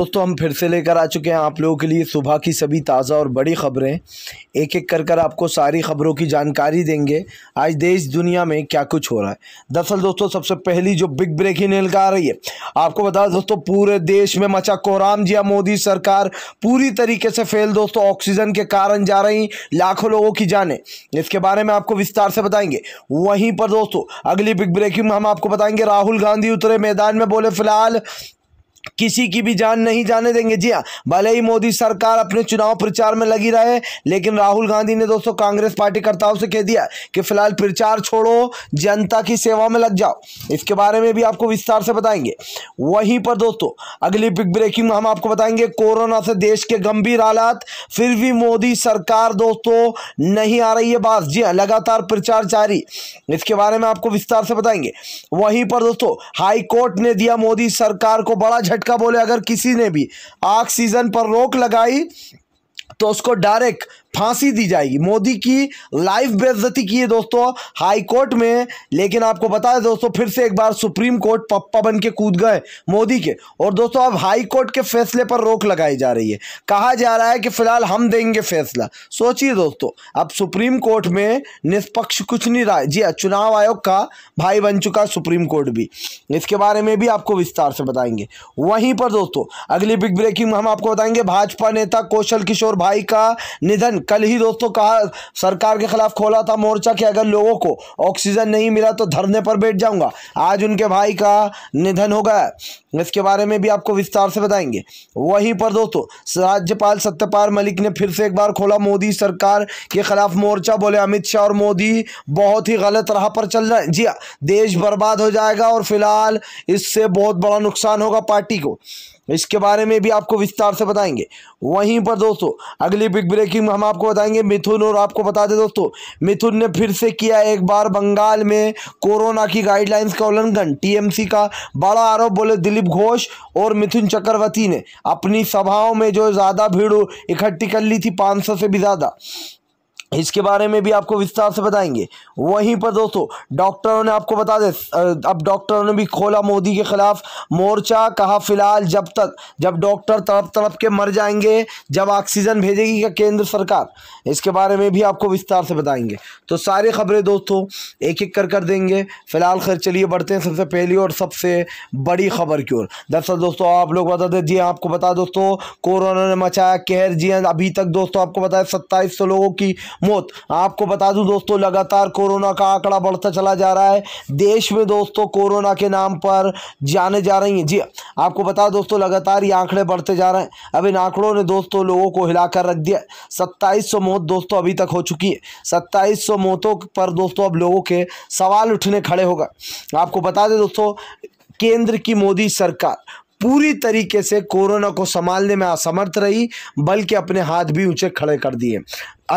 दोस्तों तो हम फिर से लेकर आ चुके हैं आप लोगों के लिए सुबह की सभी ताज़ा और बड़ी खबरें एक एक कर कर आपको सारी खबरों की जानकारी देंगे आज देश दुनिया में क्या कुछ हो रहा है दरअसल दोस्तों सबसे पहली जो बिग ब्रेकिंग निकल आ रही है आपको बता दोस्तों पूरे देश में मचा कोराम जिया मोदी सरकार पूरी तरीके से फेल दोस्तों ऑक्सीजन के कारण जा रही लाखों लोगों की जाने इसके बारे में आपको विस्तार से बताएंगे वहीं पर दोस्तों अगली बिग ब्रेकिंग में हम आपको बताएंगे राहुल गांधी उतरे मैदान में बोले फिलहाल किसी की भी जान नहीं जाने देंगे जी हाँ भले ही मोदी सरकार अपने चुनाव प्रचार में लगी रहे लेकिन राहुल गांधी ने दोस्तों कांग्रेस पार्टीकर्ताओं से कह दिया कि फिलहाल प्रचार छोड़ो जनता की सेवा में लग जाओ इसके बारे में भी आपको विस्तार से बताएंगे वहीं पर दोस्तों अगली बिग ब्रेकिंग में हम आपको बताएंगे कोरोना से देश के गंभीर हालात फिर भी मोदी सरकार दोस्तों नहीं आ रही है बात जी हाँ लगातार प्रचार जारी इसके बारे में आपको विस्तार से बताएंगे वहीं पर दोस्तों हाईकोर्ट ने दिया मोदी सरकार को बड़ा झटका बोले अगर किसी ने भी ऑक्सीजन पर रोक लगाई तो उसको डायरेक्ट फांसी दी जाएगी मोदी की लाइफ बेजती की है दोस्तों हाई कोर्ट में लेकिन आपको बता दें दोस्तों फिर से एक बार सुप्रीम कोर्ट पप्पा बन के कूद गए मोदी के और दोस्तों अब हाई कोर्ट के फैसले पर रोक लगाई जा रही है कहा जा रहा है कि फिलहाल हम देंगे फैसला सोचिए दोस्तों अब सुप्रीम कोर्ट में निष्पक्ष कुछ नहीं रहा जी हाँ, चुनाव आयोग का भाई बन चुका सुप्रीम कोर्ट भी इसके बारे में भी आपको विस्तार से बताएंगे वहीं पर दोस्तों अगली बिग ब्रेकिंग हम आपको बताएंगे भाजपा नेता कौशल किशोर भाई का निधन कल ही दोस्तों कहा सरकार के खिलाफ खोला था मोर्चा कि अगर लोगों को ऑक्सीजन नहीं मिला तो धरने पर बैठ जाऊंगा आज उनके भाई का निधन हो गया इसके बारे में भी आपको विस्तार से बताएंगे वहीं पर दोस्तों राज्यपाल सत्यपाल मलिक ने फिर से एक बार खोला मोदी सरकार के खिलाफ मोर्चा बोले अमित शाह और मोदी बहुत ही गलत राह पर चल रहे हैं जी हाँ, देश बर्बाद हो जाएगा और फिलहाल इससे बहुत बड़ा नुकसान होगा पार्टी को इसके बारे में भी आपको विस्तार से बताएंगे वहीं पर दोस्तों अगली बिग ब्रेकिंग हमारे आपको बताएंगे मिथुन और आपको बता दें दोस्तों मिथुन ने फिर से किया एक बार बंगाल में कोरोना की गाइडलाइंस का उल्लंघन टीएमसी का बड़ा आरोप बोले दिलीप घोष और मिथुन चक्रवर्ती ने अपनी सभाओं में जो ज़्यादा भीड़ इकट्ठी कर ली थी 500 से भी ज़्यादा इसके बारे में भी आपको विस्तार से बताएंगे वहीं पर दोस्तों डॉक्टरों ने आपको बता दें अब डॉक्टरों ने भी खोला मोदी के खिलाफ मोर्चा कहा फिलहाल जब तक जब डॉक्टर तड़प तड़प के मर जाएंगे जब ऑक्सीजन भेजेगी केंद्र सरकार इसके बारे में भी आपको विस्तार से बताएंगे तो सारी खबरें दोस्तों एक एक कर कर देंगे फिलहाल खैर चलिए बढ़ते हैं सबसे पहली और सबसे बड़ी खबर की ओर दरअसल दोस्तों आप लोग बता दें जी हाँ, आपको बता दोस्तों कोरोना ने मचाया कहर जी हाँ, अभी तक दोस्तों आपको बताया सत्ताईस लोगों की मौत आपको बता दूं दोस्तों लगातार कोरोना का आंकड़ा बढ़ता चला जा रहा है देश में दोस्तों कोरोना के नाम पर जाने जा रही हैं जी आपको बता दोस्तों लगातार ये आंकड़े बढ़ते जा रहे हैं अब इन आंकड़ों ने दोस्तों लोगों को हिलाकर रख दिया सत्ताईस मौत दोस्तों अभी तक हो चुकी है सत्ताईस मौतों पर दोस्तों अब लोगों के सवाल उठने खड़े होगा आपको बता दें दोस्तों केंद्र की मोदी सरकार पूरी तरीके से कोरोना को संभालने में असमर्थ रही बल्कि अपने हाथ भी ऊंचे खड़े कर दिए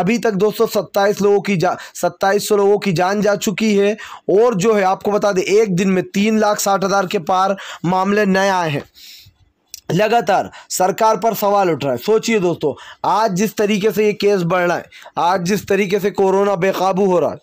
अभी तक दोस्तों सत्ताईस लोगों की जा सत्ताईस सौ लोगों की जान जा चुकी है और जो है आपको बता दें एक दिन में तीन लाख साठ हज़ार के पार मामले नए आए हैं लगातार सरकार पर सवाल उठ रहा है सोचिए दोस्तों आज जिस तरीके से ये केस बढ़ रहा है आज जिस तरीके से कोरोना बेकाबू हो रहा है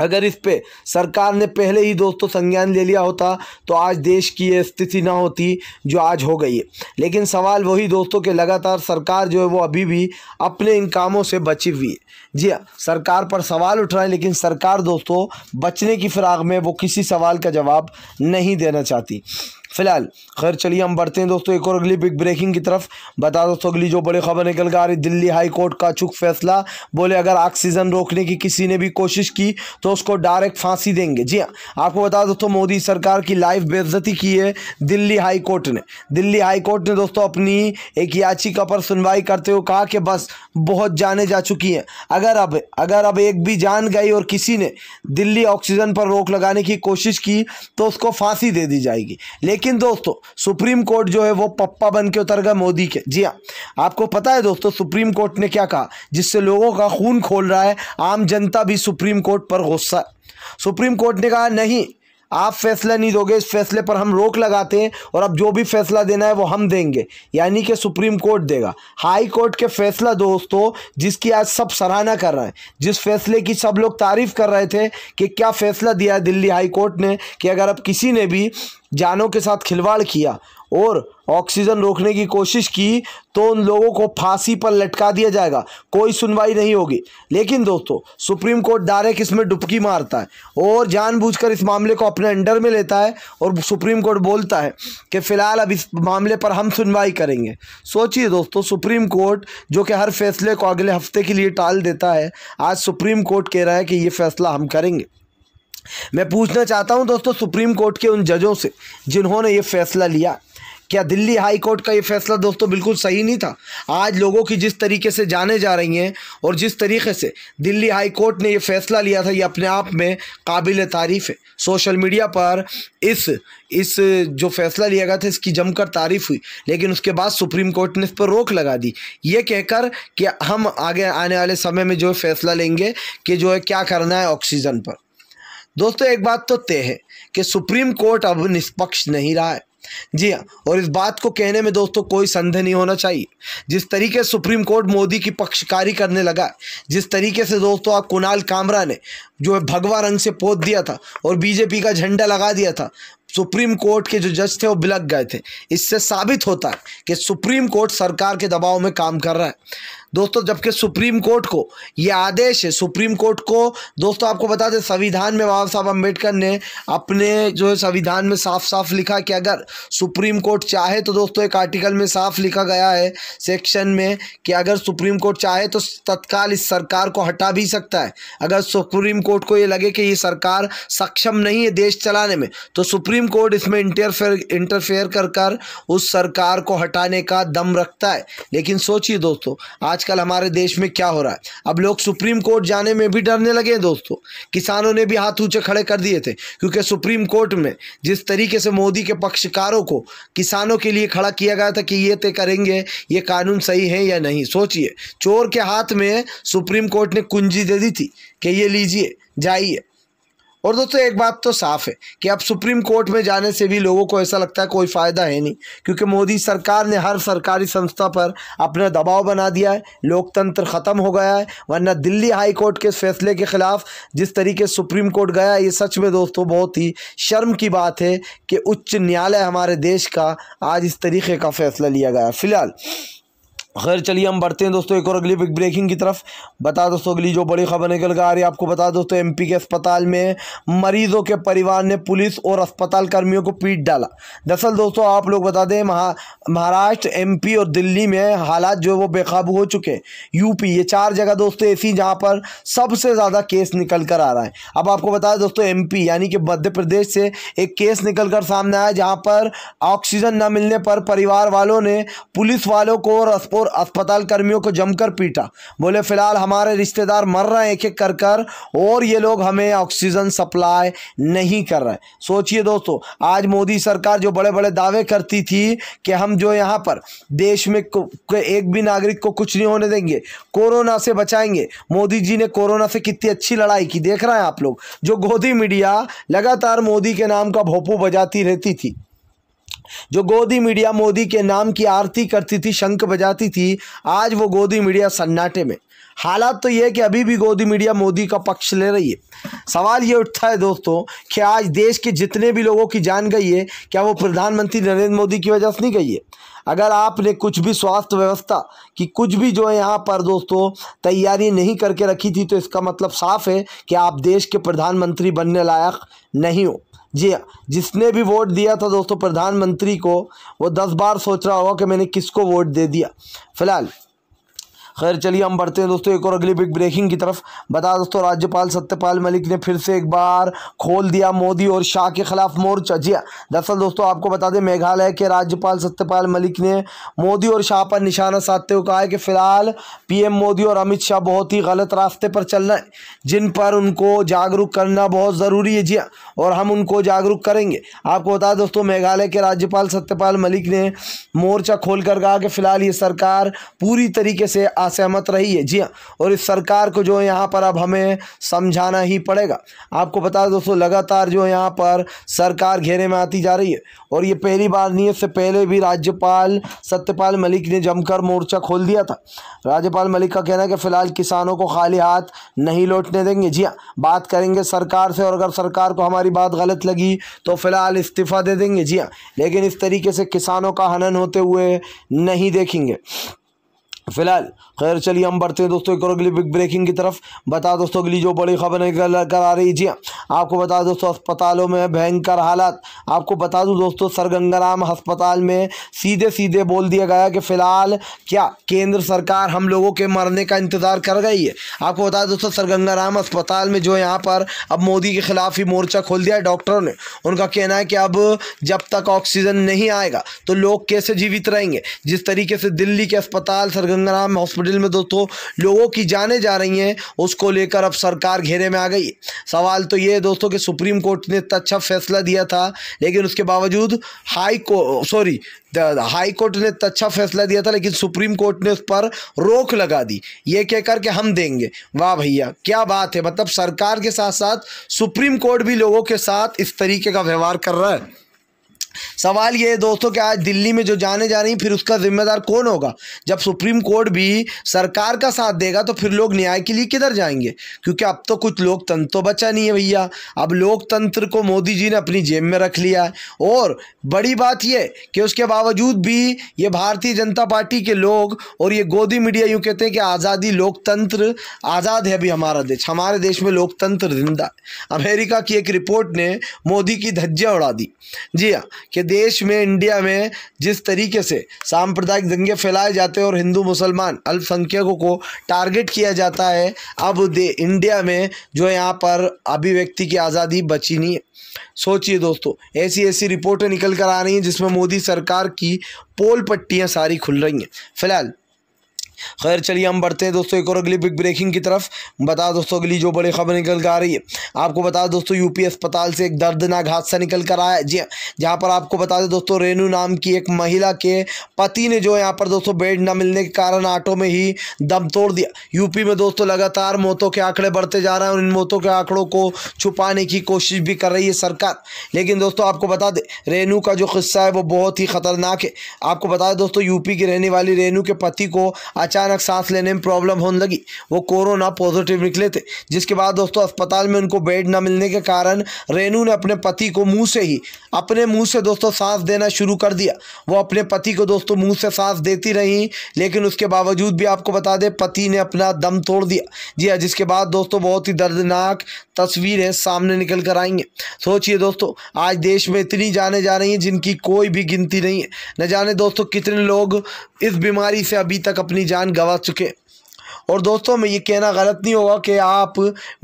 अगर इस पे सरकार ने पहले ही दोस्तों संज्ञान ले लिया होता तो आज देश की ये स्थिति ना होती जो आज हो गई है लेकिन सवाल वही दोस्तों के लगातार सरकार जो है वो अभी भी अपने इन कामों से बची हुई है जी हाँ सरकार पर सवाल उठ रहा है लेकिन सरकार दोस्तों बचने की फिराग में वो किसी सवाल का जवाब नहीं देना चाहती फिलहाल खैर चलिए हम बढ़ते हैं दोस्तों एक और अगली बिग ब्रेकिंग की तरफ बता दोस्तों अगली जो बड़ी खबर निकल कर आ रही दिल्ली हाई कोर्ट का चुक फैसला बोले अगर ऑक्सीजन रोकने की किसी ने भी कोशिश की तो उसको डायरेक्ट फांसी देंगे जी हाँ आपको बता दोस्तों मोदी सरकार की लाइफ बेजती की है दिल्ली हाई कोर्ट ने दिल्ली हाई कोर्ट ने दोस्तों अपनी एक याचिका पर सुनवाई करते हुए कहा कि बस बहुत जाने जा चुकी हैं अगर अब अगर अब एक भी जान गई और किसी ने दिल्ली ऑक्सीजन पर रोक लगाने की कोशिश की तो उसको फांसी दे दी जाएगी लेकिन लेकिन दोस्तों सुप्रीम कोर्ट जो है वो पप्पा बन के उतर गए मोदी के जी हाँ आपको पता है दोस्तों सुप्रीम कोर्ट ने क्या कहा जिससे लोगों का खून खोल रहा है आम जनता भी सुप्रीम कोर्ट पर गुस्सा सुप्रीम कोर्ट ने कहा नहीं आप फैसला नहीं दोगे इस फैसले पर हम रोक लगाते हैं और अब जो भी फैसला देना है वो हम देंगे यानी कि सुप्रीम कोर्ट देगा हाई कोर्ट के फैसला दोस्तों जिसकी आज सब सराहना कर रहे हैं जिस फैसले की सब लोग तारीफ़ कर रहे थे कि क्या फैसला दिया है दिल्ली हाई कोर्ट ने कि अगर अब किसी ने भी जानों के साथ खिलवाड़ किया और ऑक्सीजन रोकने की कोशिश की तो उन लोगों को फांसी पर लटका दिया जाएगा कोई सुनवाई नहीं होगी लेकिन दोस्तों सुप्रीम कोर्ट डायरेक्ट इसमें डुबकी मारता है और जानबूझकर इस मामले को अपने अंडर में लेता है और सुप्रीम कोर्ट बोलता है कि फ़िलहाल अब इस मामले पर हम सुनवाई करेंगे सोचिए दोस्तों सुप्रीम कोर्ट जो कि हर फैसले को अगले हफ्ते के लिए टाल देता है आज सुप्रीम कोर्ट कह रहा है कि ये फैसला हम करेंगे मैं पूछना चाहता हूं दोस्तों सुप्रीम कोर्ट के उन जजों से जिन्होंने ये फैसला लिया क्या दिल्ली हाई कोर्ट का ये फैसला दोस्तों बिल्कुल सही नहीं था आज लोगों की जिस तरीके से जाने जा रही हैं और जिस तरीके से दिल्ली हाई कोर्ट ने ये फैसला लिया था ये अपने आप में काबिल तारीफ़ है सोशल मीडिया पर इस इस जो फैसला लिया गया था इसकी जमकर तारीफ हुई लेकिन उसके बाद सुप्रीम कोर्ट ने इस पर रोक लगा दी ये कहकर कि हम आगे आने वाले समय में जो फैसला लेंगे कि जो है क्या करना है ऑक्सीजन पर दोस्तों एक बात तो तय है कि सुप्रीम कोर्ट अब निष्पक्ष नहीं रहा है जी हाँ और इस बात को कहने में दोस्तों कोई संदेह नहीं होना चाहिए जिस तरीके सुप्रीम कोर्ट मोदी की पक्षकारी करने लगा जिस तरीके से दोस्तों आप कुणाल कामरा ने जो है भगवा रंग से पोत दिया था और बीजेपी का झंडा लगा दिया था सुप्रीम कोर्ट के जो जज थे वो बिलक गए थे इससे साबित होता है कि सुप्रीम कोर्ट सरकार के दबाव में काम कर रहा है दोस्तों जबकि सुप्रीम कोर्ट को यह आदेश है सुप्रीम कोर्ट को दोस्तों आपको बता दें संविधान में बाबा साहब अम्बेडकर ने अपने जो है संविधान में साफ साफ लिखा कि अगर सुप्रीम कोर्ट चाहे तो दोस्तों एक आर्टिकल में साफ लिखा गया है सेक्शन में कि अगर सुप्रीम कोर्ट चाहे तो तत्काल इस सरकार को हटा भी सकता है अगर सुप्रीम कोर्ट को ये लगे कि ये सरकार सक्षम नहीं है देश चलाने में तो सुप्रीम कोर्ट इसमें इंटरफेयर इंटरफेयर कर कर उस सरकार को हटाने का दम रखता है लेकिन सोचिए दोस्तों आज आजकल हमारे देश में क्या हो रहा है अब लोग सुप्रीम कोर्ट जाने में भी डरने लगे हैं दोस्तों किसानों ने भी हाथ ऊँचे खड़े कर दिए थे क्योंकि सुप्रीम कोर्ट में जिस तरीके से मोदी के पक्षकारों को किसानों के लिए खड़ा किया गया था कि ये तय करेंगे ये कानून सही है या नहीं सोचिए चोर के हाथ में सुप्रीम कोर्ट ने कुंजी दे दी थी कि ये लीजिए जाइए और दोस्तों एक बात तो साफ है कि अब सुप्रीम कोर्ट में जाने से भी लोगों को ऐसा लगता है कोई फ़ायदा है नहीं क्योंकि मोदी सरकार ने हर सरकारी संस्था पर अपना दबाव बना दिया है लोकतंत्र ख़त्म हो गया है वरना दिल्ली हाई कोर्ट के फैसले के ख़िलाफ़ जिस तरीके सुप्रीम कोर्ट गया ये सच में दोस्तों बहुत ही शर्म की बात है कि उच्च न्यायालय हमारे देश का आज इस तरीके का फैसला लिया गया फिलहाल खैर चलिए हम बढ़ते हैं दोस्तों एक और अगली बिग ब्रेकिंग की तरफ बता दोस्तों अगली जो बड़ी खबर निकल कर आ रही है आपको बता दोस्तों एमपी के अस्पताल में मरीजों के परिवार ने पुलिस और अस्पताल कर्मियों को पीट डाला दरअसल दोस्तों आप लोग बता दें महा महाराष्ट्र एमपी और दिल्ली में हालात जो है वो बेकाबू हो चुके हैं यूपी ये चार जगह दोस्तों ऐसी जहाँ पर सबसे ज़्यादा केस निकल कर आ रहा है अब आपको बता दें दोस्तों एम यानी कि मध्य प्रदेश से एक केस निकल कर सामने आया जहाँ पर ऑक्सीजन न मिलने पर परिवार वालों ने पुलिस वालों को और अस्पताल कर्मियों को जमकर पीटा बोले फिलहाल हमारे रिश्तेदार मर रहे हैं एक एक कर कर और ये लोग हमें ऑक्सीजन सप्लाई नहीं कर रहे सोचिए दोस्तों आज मोदी सरकार जो बड़े बड़े दावे करती थी कि हम जो यहाँ पर देश में एक भी नागरिक को कुछ नहीं होने देंगे कोरोना से बचाएंगे मोदी जी ने कोरोना से कितनी अच्छी लड़ाई की देख रहे हैं आप लोग जो गोदी मीडिया लगातार मोदी के नाम का भोपू बजाती रहती थी जो गोदी मीडिया मोदी के नाम की आरती करती थी शंख बजाती थी आज वो गोदी मीडिया सन्नाटे में हालात तो ये है कि अभी भी गोदी मीडिया मोदी का पक्ष ले रही है सवाल ये उठता है दोस्तों कि आज देश के जितने भी लोगों की जान गई है क्या वो प्रधानमंत्री नरेंद्र मोदी की वजह से नहीं गई है अगर आपने कुछ भी स्वास्थ्य व्यवस्था की कुछ भी जो है यहाँ पर दोस्तों तैयारी नहीं करके रखी थी तो इसका मतलब साफ है कि आप देश के प्रधानमंत्री बनने लायक नहीं हो जी जिसने भी वोट दिया था दोस्तों प्रधानमंत्री को वो दस बार सोच रहा होगा कि मैंने किसको वोट दे दिया फिलहाल खैर चलिए हम बढ़ते हैं दोस्तों एक और अगली बिग ब्रेकिंग की तरफ बता दोस्तों राज्यपाल सत्यपाल मलिक ने फिर से एक बार खोल दिया मोदी और शाह के खिलाफ मोर्चा जी हाँ, दरअसल दोस्तों आपको बता दें मेघालय के राज्यपाल सत्यपाल मलिक ने मोदी और शाह पर निशाना साधते हुए कहा है कि फिलहाल पीएम मोदी और अमित शाह बहुत ही गलत रास्ते पर चल रहे हैं जिन पर उनको जागरूक करना बहुत ज़रूरी है जी हाँ, और हम उनको जागरूक करेंगे आपको बता दोस्तों मेघालय के राज्यपाल सत्यपाल मलिक ने मोर्चा खोल कहा कि फिलहाल ये सरकार पूरी तरीके से असहमत रही है जी हाँ और इस सरकार को जो यहाँ पर अब हमें समझाना ही पड़ेगा आपको बता दें दोस्तों लगातार जो यहाँ पर सरकार घेरे में आती जा रही है और ये पहली बार नहीं इससे पहले भी राज्यपाल सत्यपाल मलिक ने जमकर मोर्चा खोल दिया था राज्यपाल मलिक का कहना है कि फिलहाल किसानों को खाली हाथ नहीं लौटने देंगे जी हाँ बात करेंगे सरकार से और अगर सरकार को हमारी बात गलत लगी तो फिलहाल इस्तीफ़ा दे देंगे जी हाँ लेकिन इस तरीके से किसानों का हनन होते हुए नहीं देखेंगे फिलहाल खैर चलिए हम बढ़ते हैं दोस्तों एक और अगली बिग ब्रेकिंग की तरफ बता दोस्तों अगली जो बड़ी खबर कर आ रही थी आपको बता दोस्तों अस्पतालों में भयंकर हालात आपको बता दूं दोस्तों सर गंगाराम अस्पताल में सीधे सीधे बोल दिया गया कि फिलहाल क्या केंद्र सरकार हम लोगों के मरने का इंतज़ार कर रही है आपको बता दोस्तों सर गंगाराम अस्पताल में जो यहाँ पर अब मोदी के खिलाफ ही मोर्चा खोल दिया है डॉक्टरों ने उनका कहना है कि अब जब तक ऑक्सीजन नहीं आएगा तो लोग कैसे जीवित रहेंगे जिस तरीके से दिल्ली के अस्पताल सरगंग गंगाराम हॉस्पिटल में दोस्तों लोगों की जाने जा रही हैं उसको लेकर अब सरकार घेरे में आ गई सवाल तो ये है दोस्तों कि सुप्रीम कोर्ट ने इतना अच्छा फैसला दिया था लेकिन उसके बावजूद हाई को सॉरी हाई कोर्ट ने इतना अच्छा फैसला दिया था लेकिन सुप्रीम कोर्ट ने उस पर रोक लगा दी ये कहकर के हम देंगे वाह भैया क्या बात है मतलब सरकार के साथ साथ सुप्रीम कोर्ट भी लोगों के साथ इस तरीके का व्यवहार कर रहा है सवाल ये है दोस्तों कि आज दिल्ली में जो जाने जा रही फिर उसका जिम्मेदार कौन होगा जब सुप्रीम कोर्ट भी सरकार का साथ देगा तो फिर लोग न्याय के लिए किधर जाएंगे क्योंकि अब तो कुछ लोकतंत्र तो बचा नहीं है भैया अब लोकतंत्र को मोदी जी ने अपनी जेब में रख लिया है और बड़ी बात यह कि उसके बावजूद भी ये भारतीय जनता पार्टी के लोग और ये गोदी मीडिया यूँ कहते हैं कि आज़ादी लोकतंत्र आज़ाद है अभी हमारा देश हमारे देश में लोकतंत्र जिंदा अमेरिका की एक रिपोर्ट ने मोदी की धज्जियाँ उड़ा दी जी हाँ कि देश में इंडिया में जिस तरीके से सांप्रदायिक दंगे फैलाए जाते हैं और हिंदू मुसलमान अल्पसंख्यकों को टारगेट किया जाता है अब दे इंडिया में जो यहाँ पर अभिव्यक्ति की आज़ादी बची नहीं है सोचिए दोस्तों ऐसी ऐसी रिपोर्टें निकल कर आ रही हैं जिसमें मोदी सरकार की पोल पट्टियाँ सारी खुल रही हैं फिलहाल खैर चलिए हम बढ़ते हैं दोस्तों एक और अगली बिग ब्रेकिंग की तरफ बता दोस्तों अगली जो बड़ी खबर निकल कर आ रही है आपको बता दोस्तों यूपी अस्पताल से एक दर्दनाक हादसा निकल कर आया जी हाँ, जहाँ पर आपको बता दें दोस्तों रेनू नाम की एक महिला के पति ने जो यहाँ पर दोस्तों बेड न मिलने के कारण ऑटो में ही दम तोड़ दिया यूपी में दोस्तों लगातार मौतों के आंकड़े बढ़ते जा रहे हैं और इन मौतों के आंकड़ों को छुपाने की कोशिश भी कर रही है सरकार लेकिन दोस्तों आपको बता दें रेनू का जो किस्सा है वो बहुत ही खतरनाक है आपको बता दें दोस्तों यूपी की रहने वाली रेनू के पति को अचानक सांस लेने में प्रॉब्लम होने लगी वो कोरोना पॉजिटिव निकले थे जिसके बाद दोस्तों अस्पताल में उनको बेड न मिलने के कारण रेनू ने अपने पति को मुंह से ही अपने मुंह से दोस्तों सांस देना शुरू कर दिया वो अपने पति को दोस्तों मुंह से सांस देती रहीं लेकिन उसके बावजूद भी आपको बता दें पति ने अपना दम तोड़ दिया जी हाँ जिसके बाद दोस्तों बहुत ही दर्दनाक तस्वीरें सामने निकल कर आएंगे सोचिए दोस्तों आज देश में इतनी जाने जा रही हैं जिनकी कोई भी गिनती नहीं है न जाने दोस्तों कितने लोग इस बीमारी से अभी तक अपनी जान जान गंवा चुके और दोस्तों मैं ये कहना गलत नहीं होगा कि आप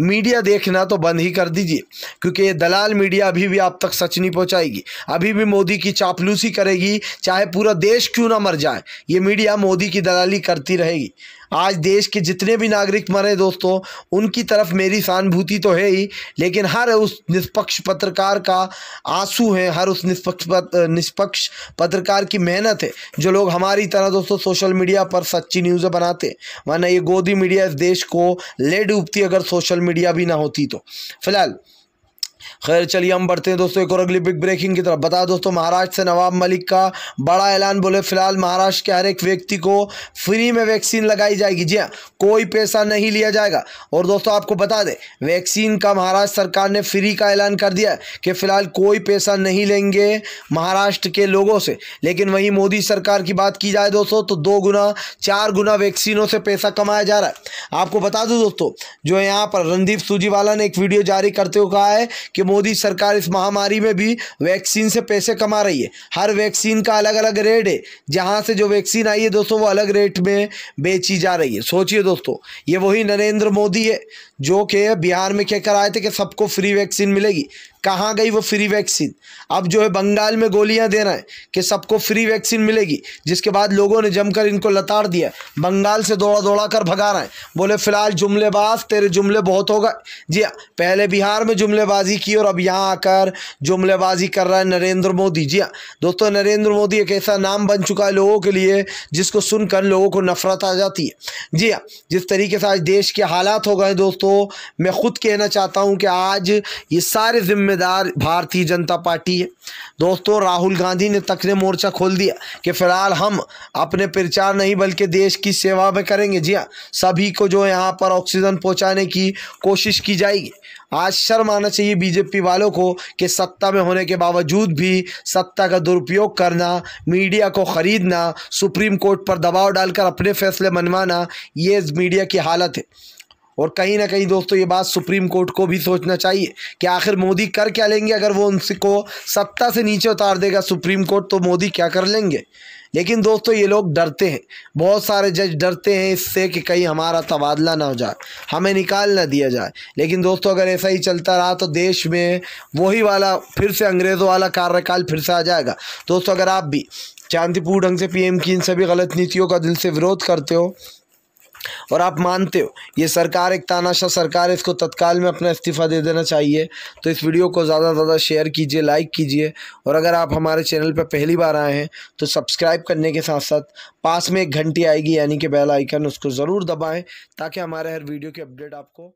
मीडिया देखना तो बंद ही कर दीजिए क्योंकि ये दलाल मीडिया अभी भी आप तक सच नहीं पहुंचाएगी अभी भी मोदी की चापलूसी करेगी चाहे पूरा देश क्यों ना मर जाए ये मीडिया मोदी की दलाली करती रहेगी आज देश के जितने भी नागरिक मरे दोस्तों उनकी तरफ मेरी सहानुभूति तो है ही लेकिन हर उस निष्पक्ष पत्रकार का आंसू है हर उस निष्पक्ष पत्र, निष्पक्ष पत्रकार की मेहनत है जो लोग हमारी तरह दोस्तों सोशल मीडिया पर सच्ची न्यूज़ें बनाते वरना ये गोदी मीडिया इस देश को ले डूबती अगर सोशल मीडिया भी ना होती तो फिलहाल खैर चलिए हम बढ़ते हैं दोस्तों एक और अगली बिग ब्रेकिंग की तरफ बता दोस्तों महाराष्ट्र से नवाब मलिक का बड़ा ऐलान बोले फिलहाल महाराष्ट्र के हर एक व्यक्ति को फ्री में वैक्सीन लगाई जाएगी जी हाँ कोई पैसा नहीं लिया जाएगा और दोस्तों आपको बता दें वैक्सीन का महाराष्ट्र सरकार ने फ्री का ऐलान कर दिया है कि फिलहाल कोई पैसा नहीं लेंगे महाराष्ट्र के लोगों से लेकिन वहीं मोदी सरकार की बात की जाए दोस्तों तो दो गुना चार गुना वैक्सीनों से पैसा कमाया जा रहा है आपको बता दूँ दोस्तों जो यहाँ पर रणदीप सुजीवाला ने एक वीडियो जारी करते हुए कहा है कि मोदी सरकार इस महामारी में भी वैक्सीन से पैसे कमा रही है हर वैक्सीन का अलग अलग रेट है जहाँ से जो वैक्सीन आई है दोस्तों वो अलग रेट में बेची जा रही है सोचिए दोस्तों ये वही नरेंद्र मोदी है जो कि बिहार में कहकर आए थे कि सबको फ्री वैक्सीन मिलेगी कहाँ गई वो फ्री वैक्सीन अब जो है बंगाल में गोलियां देना है कि सबको फ्री वैक्सीन मिलेगी जिसके बाद लोगों ने जमकर इनको लताड़ दिया बंगाल से दौड़ा दौड़ा कर भगा रहे हैं बोले फ़िलहाल जुमलेबाज तेरे जुमले बहुत होगा जी हाँ, पहले बिहार में जुमलेबाजी की और अब यहाँ आकर जुमलेबाजी कर रहा है नरेंद्र मोदी जी हाँ दोस्तों नरेंद्र मोदी एक ऐसा नाम बन चुका है लोगों के लिए जिसको सुनकर लोगों को नफरत आ जाती है जी हाँ जिस तरीके से आज देश के हालात हो गए दोस्तों मैं खुद कहना चाहता हूँ कि आज ये सारे जिम्मे जिम्मेदार भारतीय जनता पार्टी है दोस्तों राहुल गांधी ने तक ने मोर्चा खोल दिया कि फिलहाल हम अपने प्रचार नहीं बल्कि देश की सेवा में करेंगे जी हाँ सभी को जो यहाँ पर ऑक्सीजन पहुँचाने की कोशिश की जाएगी आज शर्म आना चाहिए बीजेपी वालों को कि सत्ता में होने के बावजूद भी सत्ता का दुरुपयोग करना मीडिया को ख़रीदना सुप्रीम कोर्ट पर दबाव डालकर अपने फैसले मनवाना ये मीडिया की हालत है और कहीं ना कहीं दोस्तों ये बात सुप्रीम कोर्ट को भी सोचना चाहिए कि आखिर मोदी कर क्या लेंगे अगर वो उनको सत्ता से नीचे उतार देगा सुप्रीम कोर्ट तो मोदी क्या कर लेंगे लेकिन दोस्तों ये लोग डरते हैं बहुत सारे जज डरते हैं इससे कि कहीं हमारा तबादला ना हो जाए हमें निकाल ना दिया जाए लेकिन दोस्तों अगर ऐसा ही चलता रहा तो देश में वही वाला फिर से अंग्रेज़ों वाला कार्यकाल फिर से आ जाएगा दोस्तों अगर आप भी शांतिपूर्ण ढंग से पीएम की इन सभी गलत नीतियों का दिल से विरोध करते हो और आप मानते हो ये सरकार एक तानाशाह सरकार है इसको तत्काल में अपना इस्तीफ़ा दे देना चाहिए तो इस वीडियो को ज़्यादा से ज़्यादा शेयर कीजिए लाइक कीजिए और अगर आप हमारे चैनल पर पहली बार आए हैं तो सब्सक्राइब करने के साथ साथ पास में एक घंटी आएगी यानी कि बेल आइकन उसको ज़रूर दबाएँ ताकि हमारे हर वीडियो की अपडेट आपको